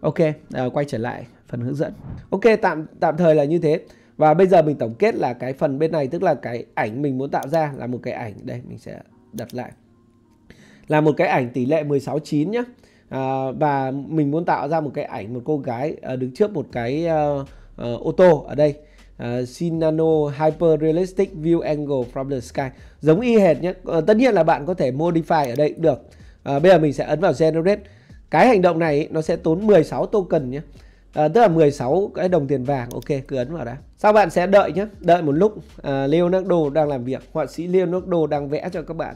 ok à, quay trở lại phần hướng dẫn ok tạm tạm thời là như thế và bây giờ mình tổng kết là cái phần bên này tức là cái ảnh mình muốn tạo ra là một cái ảnh đây mình sẽ đặt lại là một cái ảnh tỷ lệ 16 9 nhé à, và mình muốn tạo ra một cái ảnh một cô gái à, đứng trước một cái à, à, ô tô ở đây uh, à, Sinano Hyper Realistic View Angle from the Sky giống y hệt nhé uh, ờ, tất nhiên là bạn có thể modify ở đây được uh, bây giờ mình sẽ ấn vào Generate cái hành động này ý, nó sẽ tốn 16 token nhé à, tức là 16 cái đồng tiền vàng ok cứ ấn vào đã sau bạn sẽ đợi nhé đợi một lúc à, Leonardo đang làm việc họa sĩ Leonardo đang vẽ cho các bạn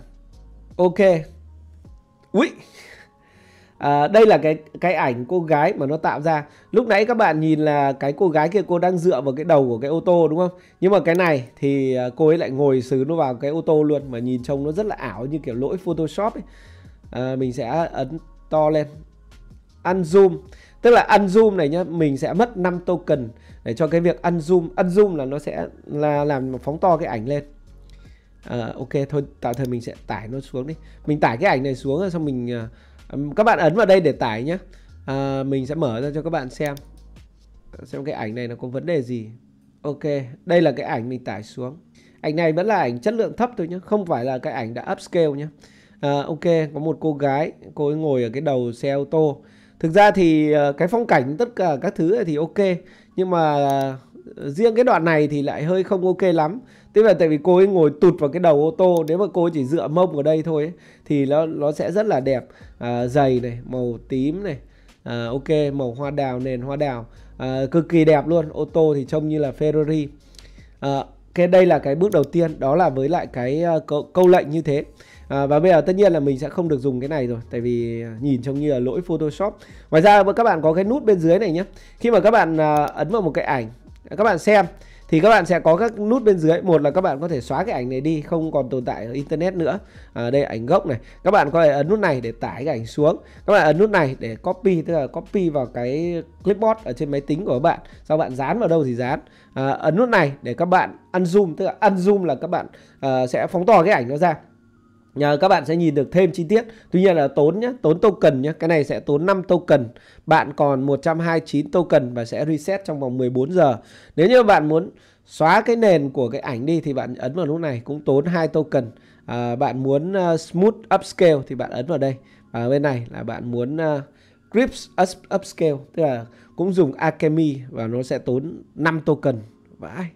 ok ui À, đây là cái cái ảnh cô gái mà nó tạo ra lúc nãy các bạn nhìn là cái cô gái kia cô đang dựa vào cái đầu của cái ô tô đúng không nhưng mà cái này thì à, cô ấy lại ngồi xứ nó vào cái ô tô luôn mà nhìn trông nó rất là ảo như kiểu lỗi photoshop ấy à, mình sẽ ấn to lên ăn zoom tức là ăn zoom này nhá mình sẽ mất 5 token để cho cái việc ăn zoom ăn zoom là nó sẽ là làm phóng to cái ảnh lên à, ok thôi tạm thời mình sẽ tải nó xuống đi mình tải cái ảnh này xuống rồi xong mình ờ, các bạn ấn vào đây để tải nhé à, ờ, mình sẽ mở ra cho các bạn xem xem cái ảnh này nó có vấn đề gì ok đây là cái ảnh mình tải xuống ảnh này vẫn là ảnh chất lượng thấp thôi nhé không phải là cái ảnh đã upscale nhé à, ok có một cô gái cô ấy ngồi ở cái đầu xe ô tô thực ra thì ờ, cái phong cảnh tất cả các thứ thì ok nhưng mà riêng cái đoạn này thì lại hơi không ok lắm tức là tại vì cô ấy ngồi tụt vào cái đầu ô tô nếu mà cô chỉ dựa mông ở đây thôi ấy, thì nó nó sẽ rất là đẹp à, dày này màu tím này à, ok màu hoa đào nền hoa đào à, cực kỳ đẹp luôn ô tô thì trông như là Ferrari à, cái đây là cái bước đầu tiên đó là với lại cái câu, câu lệnh như thế à, và bây giờ tất nhiên là mình sẽ không được dùng cái này rồi tại vì à, nhìn trông như là lỗi photoshop ngoài ra các bạn có cái nút bên dưới này nhé khi mà các bạn à, ấn vào một cái ảnh các bạn xem thì các bạn sẽ có các nút bên dưới một là các bạn có thể xóa cái ảnh này đi không còn tồn tại ở internet nữa à, đây ảnh gốc này các bạn có thể ấn nút này để tải cái ảnh xuống các bạn ấn nút này để copy tức là copy vào cái clipboard ở trên máy tính của các bạn sau bạn dán vào đâu thì dán à, ấn nút này để các bạn unzoom, tức là unzoom là các bạn uh, sẽ phóng to cái ảnh nó ra Nhờ các bạn sẽ nhìn được thêm chi tiết. Tuy nhiên là tốn nhé, tốn token nhé. Cái này sẽ tốn 5 token. Bạn còn 129 token và sẽ reset trong vòng 14 giờ. Nếu như bạn muốn xóa cái nền của cái ảnh đi thì bạn ấn vào lúc này cũng tốn 2 token. À, bạn muốn uh, smooth upscale thì bạn ấn vào đây. Và bên này là bạn muốn uh, à, Grips Upscale tức là cũng dùng Alchemy và nó sẽ tốn 5 token. Vãi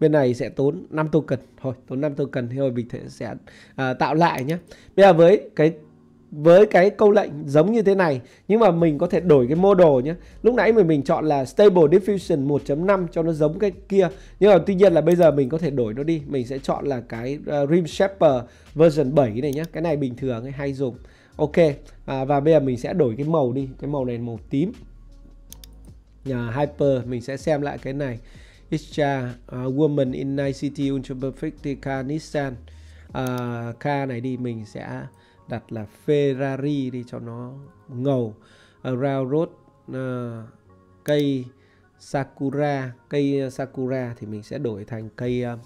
bên này sẽ tốn 5 token thôi tốn 5 token thì rồi mình sẽ à, tạo lại nhé bây giờ với cái với cái câu lệnh giống như thế này nhưng mà mình có thể đổi cái mô đồ nhé lúc nãy mình mình chọn là stable diffusion 1.5 cho nó giống cái kia nhưng mà tuy nhiên là bây giờ mình có thể đổi nó đi mình sẽ chọn là cái uh, rim shaper version 7 này nhé cái này bình thường hay, hay dùng ok à, và bây giờ mình sẽ đổi cái màu đi cái màu này màu tím nhà hyper mình sẽ xem lại cái này extra uh, à, Woman in Night City Ultra Perfect Car Nissan uh, à, Car này đi mình sẽ đặt là Ferrari đi cho nó ngầu Around à, Road uh, cây Sakura cây Sakura thì mình sẽ đổi thành cây uh,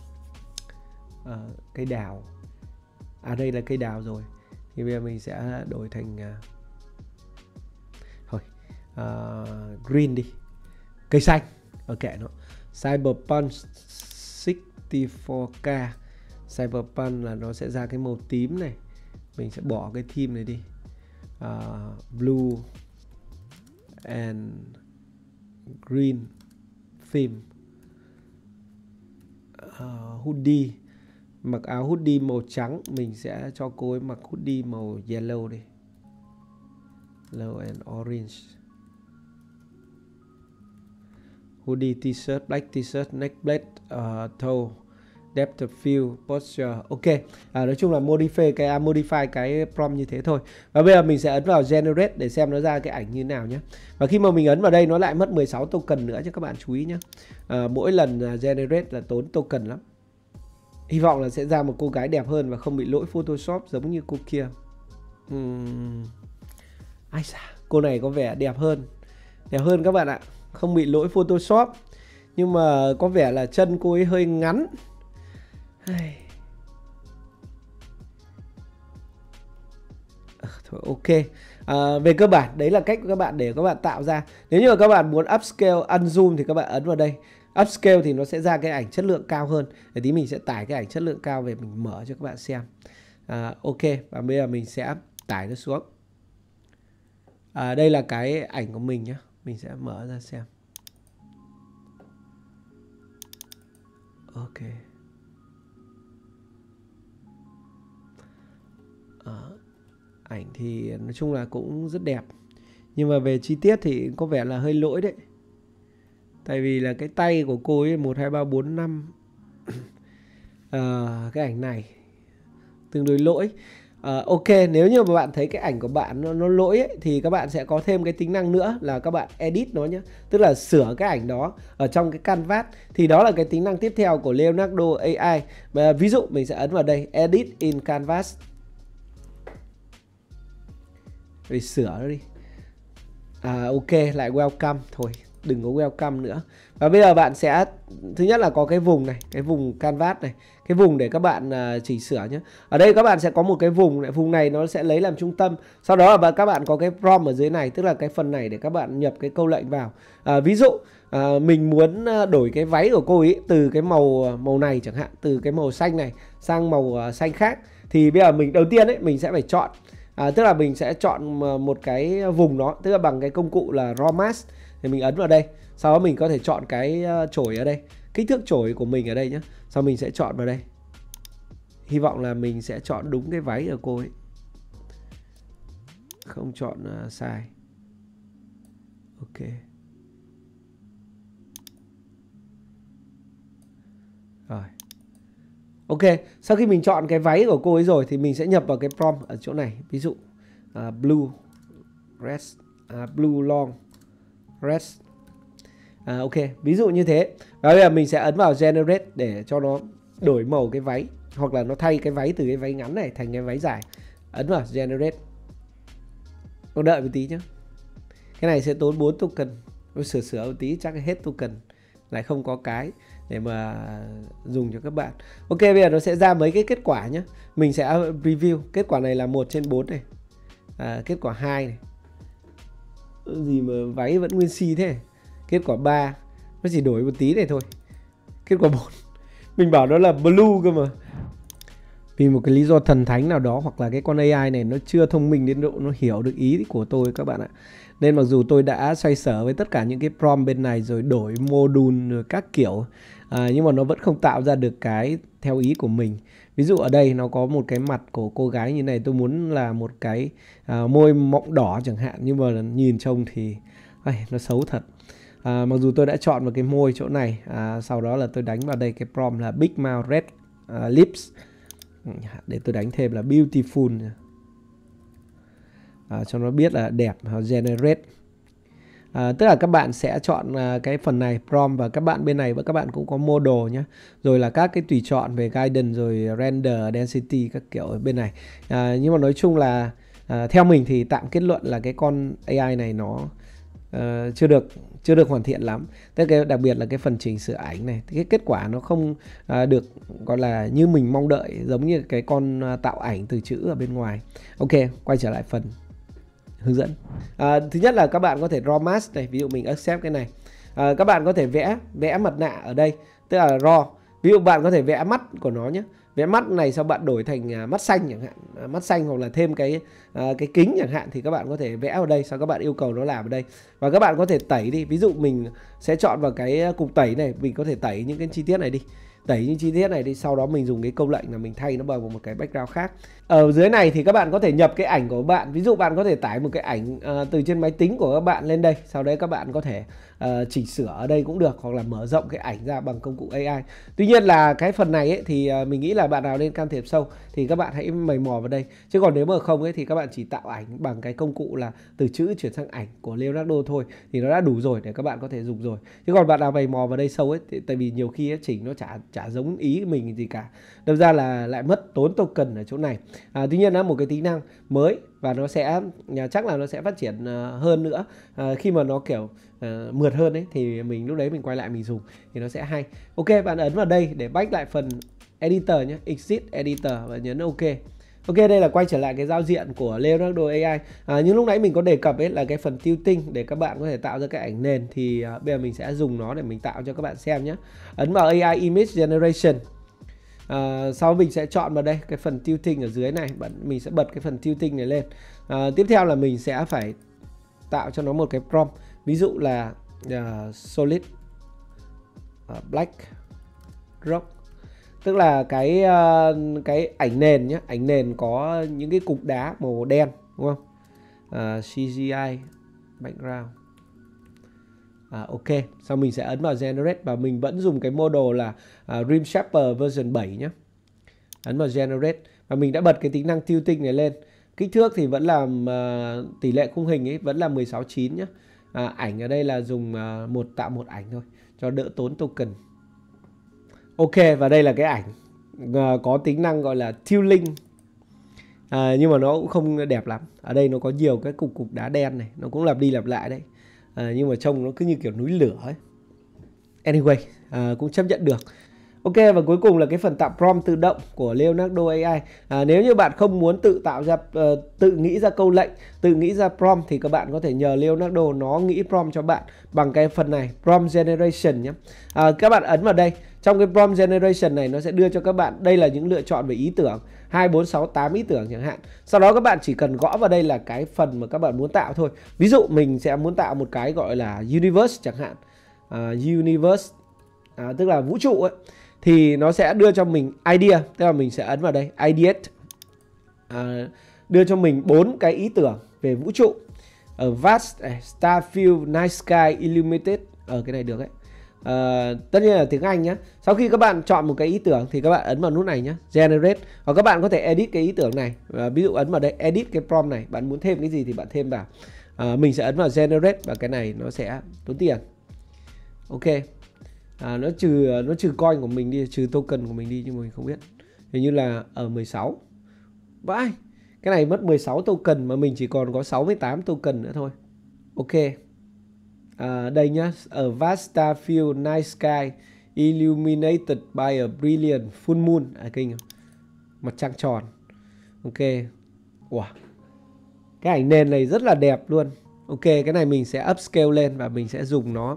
uh, cây đào à đây là cây đào rồi thì bây giờ mình sẽ đổi thành uh, thôi uh, green đi cây xanh ok ờ, nó Cyberpunk 64K Cyberpunk là nó sẽ ra cái màu tím này mình sẽ bỏ cái theme này đi uh, blue and green theme uh, hoodie mặc áo hoodie màu trắng mình sẽ cho cô ấy mặc hoodie màu yellow đi yellow and orange hoodie t-shirt, black t-shirt, neckplate, uh, ờ, toe, depth of field, posture. Ok, à, nói chung là modify cái à, modify cái prompt như thế thôi. Và bây giờ mình sẽ ấn vào generate để xem nó ra cái ảnh như nào nhé. Và khi mà mình ấn vào đây nó lại mất 16 token nữa cho các bạn chú ý nhé. À, mỗi lần à, generate là tốn token lắm. Hy vọng là sẽ ra một cô gái đẹp hơn và không bị lỗi Photoshop giống như cô kia. Uhm. Ai da, cô này có vẻ đẹp hơn. Đẹp hơn các bạn ạ không bị lỗi Photoshop nhưng mà có vẻ là chân cô ấy hơi ngắn ờ, Thôi ok à, Về cơ bản đấy là cách các bạn để các bạn tạo ra Nếu như mà các bạn muốn upscale unzoom thì các bạn ấn vào đây Upscale thì nó sẽ ra cái ảnh chất lượng cao hơn Để tí mình sẽ tải cái ảnh chất lượng cao về mình mở cho các bạn xem à, Ok và bây giờ mình sẽ tải nó xuống à, Đây là cái ảnh của mình nhé mình sẽ mở ra xem ok à, ảnh thì nói chung là cũng rất đẹp nhưng mà về chi tiết thì có vẻ là hơi lỗi đấy tại vì là cái tay của cô ấy một hai ba bốn năm ờ, cái ảnh này tương đối lỗi uh, ok nếu như mà bạn thấy cái ảnh của bạn nó, nó lỗi ấy, thì các bạn sẽ có thêm cái tính năng nữa là các bạn edit nó nhé tức là sửa cái ảnh đó ở trong cái canvas thì đó là cái tính năng tiếp theo của Leonardo AI mà ví dụ mình sẽ ấn vào đây edit in canvas rồi sửa nó đi à ok lại welcome thôi đừng có welcome nữa và bây giờ bạn sẽ thứ nhất là có cái vùng này cái vùng canvas này cái vùng để các bạn uh, chỉnh sửa nhé ở đây các bạn sẽ có một cái vùng này vùng này nó sẽ lấy làm trung tâm sau đó là các bạn có cái prompt ở dưới này tức là cái phần này để các bạn nhập cái câu lệnh vào à, ví dụ à, mình muốn à, đổi cái váy của cô ấy từ cái màu à, màu này chẳng hạn từ cái màu xanh này sang màu uh, xanh khác thì bây giờ mình đầu tiên ấy mình sẽ phải chọn à, tức là mình sẽ chọn một cái vùng đó tức là bằng cái công cụ là raw mask thì mình ấn vào đây sau đó mình có thể chọn cái ờ, chổi ở đây kích thước chổi của mình ở đây nhé sau mình sẽ chọn vào đây hy vọng là mình sẽ chọn đúng cái váy của cô ấy không chọn ờ, sai ok rồi ok sau khi mình chọn cái váy của cô ấy rồi thì mình sẽ nhập vào cái prompt ở chỗ này ví dụ uh, blue dress uh, à, blue long rest à, ok ví dụ như thế và bây giờ mình sẽ ấn vào generate để cho nó đổi màu cái váy hoặc là nó thay cái váy từ cái váy ngắn này thành cái váy dài ấn vào generate nó đợi một tí nhé cái này sẽ tốn 4 token Tôi sửa sửa một tí chắc hết token lại không có cái để mà dùng cho các bạn ok bây giờ nó sẽ ra mấy cái kết quả nhé mình sẽ review kết quả này là một trên 4 này à, kết quả 2 này gì mà váy vẫn nguyên si thế kết quả 3 nó chỉ đổi một tí này thôi kết quả 4 mình bảo đó là blue cơ mà vì một cái lý do thần thánh nào đó hoặc là cái con AI này nó chưa thông minh đến độ nó hiểu được ý của tôi các bạn ạ nên mặc dù tôi đã xoay sở với tất cả những cái prom bên này rồi đổi module rồi các kiểu à, nhưng mà nó vẫn không tạo ra được cái theo ý của mình ví dụ ở đây nó có một cái mặt của cô gái như này tôi muốn là một cái à, môi mọng đỏ chẳng hạn nhưng mà nhìn trông thì ai, nó xấu thật à, mặc dù tôi đã chọn một cái môi chỗ này à, sau đó là tôi đánh vào đây cái prompt là big mouth red uh, lips ừ, để tôi đánh thêm là beautiful à, cho nó biết là đẹp generate à, à, tức là các bạn sẽ chọn à, cái phần này prompt và các bạn bên này và các bạn cũng có model nhé rồi là các cái tùy chọn về guidance rồi render density các kiểu ở bên này à, nhưng mà nói chung là à, theo mình thì tạm kết luận là cái con AI này nó Uh, chưa được chưa được hoàn thiện lắm tức cái đặc biệt là cái phần chỉnh sửa ảnh này cái kết quả nó không uh, được gọi là như mình mong đợi giống như cái con uh, tạo ảnh từ chữ ở bên ngoài ok quay trở lại phần hướng dẫn à, thứ nhất là các bạn có thể raw mask này ví dụ mình accept cái này à, các bạn có thể vẽ vẽ mặt nạ ở đây tức là raw ví dụ bạn có thể vẽ mắt của nó nhé vẽ mắt này sau bạn đổi thành à, mắt xanh chẳng hạn à, mắt xanh hoặc là thêm cái à, cái kính chẳng hạn thì các bạn có thể vẽ vào đây sau các bạn yêu cầu nó làm ở đây và các bạn có thể tẩy đi ví dụ mình sẽ chọn vào cái cục tẩy này mình có thể tẩy những cái chi tiết này đi tẩy những chi tiết này đi sau đó mình dùng cái câu lệnh là mình thay nó bằng một cái background khác ở dưới này thì các bạn có thể nhập cái ảnh của bạn ví dụ bạn có thể tải một cái ảnh uh, từ trên máy tính của các bạn lên đây sau đấy các bạn có thể Ờ, chỉnh sửa ở đây cũng được hoặc là mở rộng cái ảnh ra bằng công cụ AI tuy nhiên là cái phần này ấy, thì ờ, mình nghĩ là bạn nào nên can thiệp sâu thì các bạn hãy mày mò vào đây chứ còn nếu mà không ấy thì các bạn chỉ tạo ảnh bằng cái công cụ là từ chữ chuyển sang ảnh của Leonardo thôi thì nó đã đủ rồi để các bạn có thể dùng rồi chứ còn bạn nào mày mò vào đây sâu ấy thì, tại vì nhiều khi ấy, chỉnh nó chả chả giống ý mình gì cả đâm ra là lại mất tốn token ở chỗ này à, tuy nhiên là một cái tính năng mới và nó sẽ chắc là nó sẽ phát triển ờ, hơn nữa à, khi mà nó kiểu à, mượt hơn đấy thì mình lúc đấy mình quay lại mình dùng thì nó sẽ hay ok bạn ấn vào đây để back lại phần editor nhé exit editor và nhấn ok Ok đây là quay trở lại cái giao diện của Leonardo AI à, Như lúc nãy mình có đề cập ấy là cái phần tilting để các bạn có thể tạo ra cái ảnh nền Thì à, bây giờ mình sẽ dùng nó để mình tạo cho các bạn xem nhé Ấn vào AI Image Generation À, sau mình sẽ chọn vào đây cái phần tilting ở dưới này bạn mình sẽ bật cái phần tilting này lên à, tiếp theo là mình sẽ phải tạo cho nó một cái prompt ví dụ là uh, solid uh, black rock tức là cái uh, cái ảnh nền nhé ảnh nền có những cái cục đá màu đen đúng không uh, CGI background à, ok sau mình sẽ ấn vào generate và mình vẫn dùng cái model là à, rim shaper version 7 nhé ấn vào generate và mình đã bật cái tính năng tilting này lên kích thước thì vẫn là uh, à, tỷ lệ khung hình ấy vẫn là 169 nhé à, ảnh ở đây là dùng uh, một tạo một ảnh thôi cho đỡ tốn token ok và đây là cái ảnh uh, có tính năng gọi là tiling à, nhưng mà nó cũng không đẹp lắm ở đây nó có nhiều cái cục cục đá đen này nó cũng lặp đi lặp lại đấy à, nhưng mà trông nó cứ như kiểu núi lửa ấy anyway à, cũng chấp nhận được Ok và cuối cùng là cái phần tạo prompt tự động của Leonardo AI. À, ờ, nếu như bạn không muốn tự tạo ra uh, tự nghĩ ra câu lệnh, tự nghĩ ra prompt thì các bạn có thể nhờ Leonardo nó nghĩ prompt cho bạn bằng cái phần này prompt generation nhé. À, các bạn ấn vào đây. Trong cái prompt generation này nó sẽ đưa cho các bạn đây là những lựa chọn về ý tưởng 2468 ý tưởng chẳng hạn sau đó các bạn chỉ cần gõ vào đây là cái phần mà các bạn muốn tạo thôi ví dụ mình sẽ muốn tạo một cái gọi là universe chẳng hạn à, universe à, tức là vũ trụ ấy thì nó sẽ đưa cho mình idea tức là mình sẽ ấn vào đây ideate à, đưa cho mình bốn cái ý tưởng về vũ trụ ở vast này, starfield night sky illuminated ở ờ, cái này được ấy Uh, tất nhiên là tiếng Anh nhé Sau khi các bạn chọn một cái ý tưởng thì các bạn ấn vào nút này nhé Generate Hoặc các bạn có thể edit cái ý tưởng này uh, Ví dụ ấn vào đây edit cái prompt này Bạn muốn thêm cái gì thì bạn thêm vào uh, Mình sẽ ấn vào Generate và cái này nó sẽ tốn tiền Ok à, Nó trừ nó trừ coin của mình đi Trừ token của mình đi nhưng mình không biết Hình như là ở 16 Vãi Cái này mất 16 token mà mình chỉ còn có 68 token nữa thôi Ok à, đây nhá ở Vasta Field Night Sky illuminated by a brilliant full moon à kinh mặt trăng tròn ok wow cái ảnh nền này rất là đẹp luôn ok cái này mình sẽ upscale lên và mình sẽ dùng nó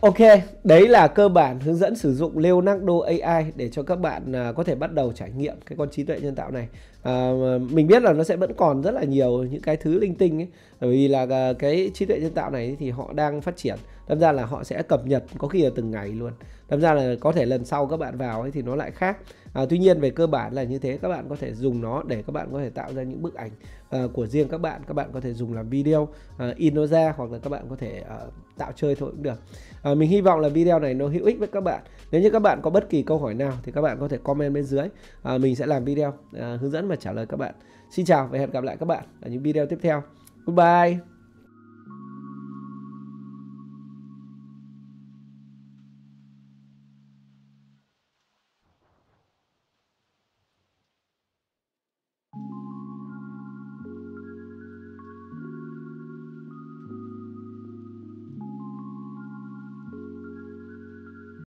Ok, đấy là cơ bản hướng dẫn sử dụng Leonardo AI để cho các bạn à, có thể bắt đầu trải nghiệm cái con trí tuệ nhân tạo này. À, mình biết là nó sẽ vẫn còn rất là nhiều những cái thứ linh tinh ấy, bởi vì là à, cái trí tuệ nhân tạo này thì họ đang phát triển, đâm ra là họ sẽ cập nhật có khi là từng ngày luôn. Đâm ra là có thể lần sau các bạn vào ấy thì nó lại khác à, tuy nhiên về cơ bản là như thế các bạn có thể dùng nó để các bạn có thể tạo ra những bức ảnh à, của riêng các bạn các bạn có thể dùng làm video à, in nó ra hoặc là các bạn có thể à, tạo chơi thôi cũng được à, mình hy vọng là video này nó hữu ích với các bạn nếu như các bạn có bất kỳ câu hỏi nào thì các bạn có thể comment bên dưới à, mình sẽ làm video à, hướng dẫn và trả lời các bạn xin chào và hẹn gặp lại các bạn ở những video tiếp theo goodbye